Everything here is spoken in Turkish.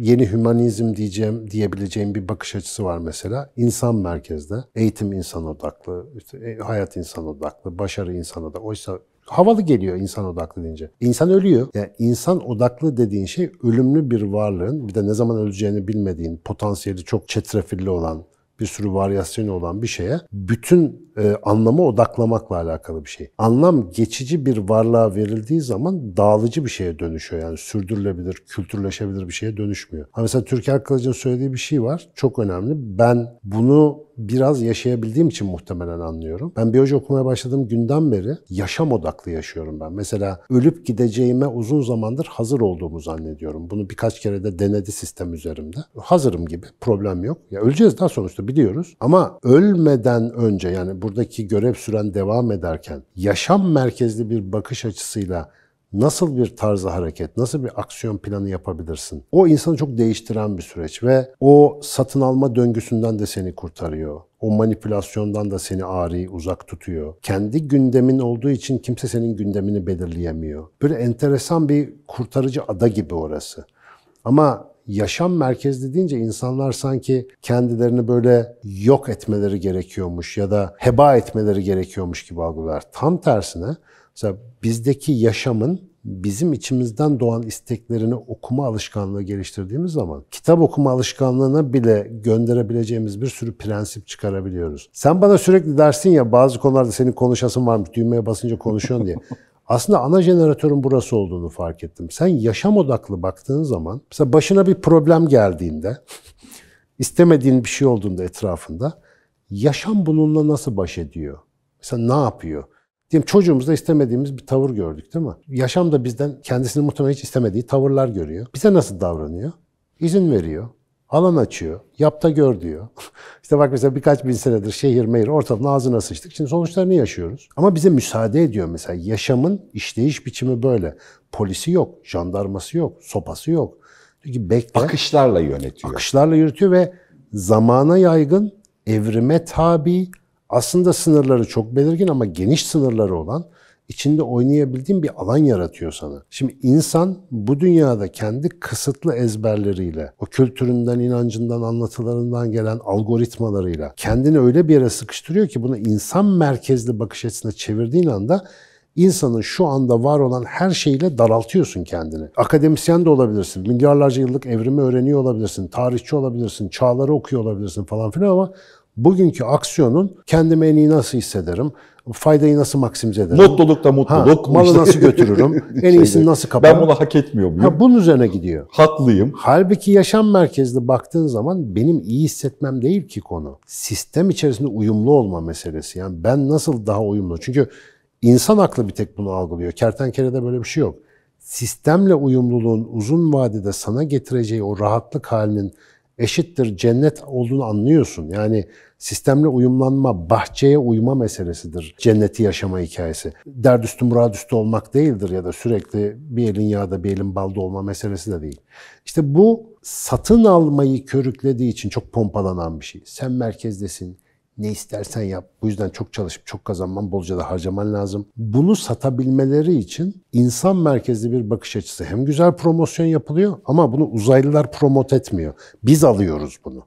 yeni hümanizm diyeceğim diyebileceğim bir bakış açısı var mesela. İnsan merkezde, eğitim insan odaklı, işte e, hayat insan odaklı, başarı insan odaklı. Oysa havalı geliyor insan odaklı deyince. İnsan ölüyor. Yani insan odaklı dediğin şey ölümlü bir varlığın bir de ne zaman öleceğini bilmediğin, potansiyeli çok çetrefilli olan, bir sürü varyasyonu olan bir şeye bütün e, anlama odaklamakla alakalı bir şey. Anlam geçici bir varlığa verildiği zaman dağılıcı bir şeye dönüşüyor. Yani sürdürülebilir, kültürleşebilir bir şeye dönüşmüyor. Ha mesela Türker Kılıç'ın söylediği bir şey var. Çok önemli. Ben bunu biraz yaşayabildiğim için muhtemelen anlıyorum. Ben biyoloji okumaya başladığım günden beri yaşam odaklı yaşıyorum ben. Mesela ölüp gideceğime uzun zamandır hazır olduğumu zannediyorum. Bunu birkaç kere de denedi sistem üzerimde. Hazırım gibi. Problem yok. Ya öleceğiz daha sonuçta biliyoruz. Ama ölmeden önce yani buradaki görev süren devam ederken yaşam merkezli bir bakış açısıyla nasıl bir tarzda hareket, nasıl bir aksiyon planı yapabilirsin? O insanı çok değiştiren bir süreç ve o satın alma döngüsünden de seni kurtarıyor. O manipülasyondan da seni ari, uzak tutuyor. Kendi gündemin olduğu için kimse senin gündemini belirleyemiyor. Böyle enteresan bir kurtarıcı ada gibi orası. Ama yaşam merkezli deyince insanlar sanki kendilerini böyle yok etmeleri gerekiyormuş ya da heba etmeleri gerekiyormuş gibi algılar. Tam tersine mesela bizdeki yaşamın bizim içimizden doğan isteklerini okuma alışkanlığı geliştirdiğimiz zaman kitap okuma alışkanlığına bile gönderebileceğimiz bir sürü prensip çıkarabiliyoruz. Sen bana sürekli dersin ya bazı konularda senin konuşasın varmış düğmeye basınca konuşuyorsun diye. aslında ana jeneratörün burası olduğunu fark ettim. Sen yaşam odaklı baktığın zaman, mesela başına bir problem geldiğinde, istemediğin bir şey olduğunda etrafında, yaşam bununla nasıl baş ediyor? Mesela ne yapıyor? Diyelim çocuğumuzda istemediğimiz bir tavır gördük değil mi? Yaşam da bizden kendisini muhtemelen hiç istemediği tavırlar görüyor. Bize nasıl davranıyor? İzin veriyor alan açıyor. Yapta gör diyor. İşte bak mesela birkaç bin senedir şehir mehir ortalığın ağzına sıçtık. Şimdi sonuçlarını yaşıyoruz. Ama bize müsaade ediyor mesela yaşamın işleyiş biçimi böyle. Polisi yok, jandarması yok, sopası yok. Çünkü bekle. Akışlarla yönetiyor. Akışlarla yürütüyor ve zamana yaygın, evrime tabi, aslında sınırları çok belirgin ama geniş sınırları olan içinde oynayabildiğin bir alan yaratıyor sana. Şimdi insan bu dünyada kendi kısıtlı ezberleriyle, o kültüründen, inancından, anlatılarından gelen algoritmalarıyla kendini öyle bir yere sıkıştırıyor ki bunu insan merkezli bakış açısına çevirdiğin anda insanın şu anda var olan her şeyle daraltıyorsun kendini. Akademisyen de olabilirsin, milyarlarca yıllık evrimi öğreniyor olabilirsin, tarihçi olabilirsin, çağları okuyor olabilirsin falan filan ama bugünkü aksiyonun kendime en iyi nasıl hissederim, faydayı nasıl maksimize ederim? Mutluluk da mutluluk. Ha, malı nasıl götürürüm, en iyisini nasıl kaparım? Ben bunu hak etmiyor muyum? Ha, bunun üzerine gidiyor. Haklıyım. Halbuki yaşam merkezli baktığın zaman benim iyi hissetmem değil ki konu. Sistem içerisinde uyumlu olma meselesi. Yani ben nasıl daha uyumlu? Çünkü insan aklı bir tek bunu algılıyor. Kertenkelede böyle bir şey yok. Sistemle uyumluluğun uzun vadede sana getireceği o rahatlık halinin eşittir cennet olduğunu anlıyorsun. Yani sistemle uyumlanma, bahçeye uyma meselesidir cenneti yaşama hikayesi. Derd üstü murad üstü olmak değildir ya da sürekli bir elin yağda bir elin balda olma meselesi de değil. İşte bu satın almayı körüklediği için çok pompalanan bir şey. Sen merkezdesin, ne istersen yap. Bu yüzden çok çalışıp çok kazanman, bolca da harcaman lazım. Bunu satabilmeleri için insan merkezli bir bakış açısı. Hem güzel promosyon yapılıyor ama bunu uzaylılar promot etmiyor. Biz alıyoruz bunu.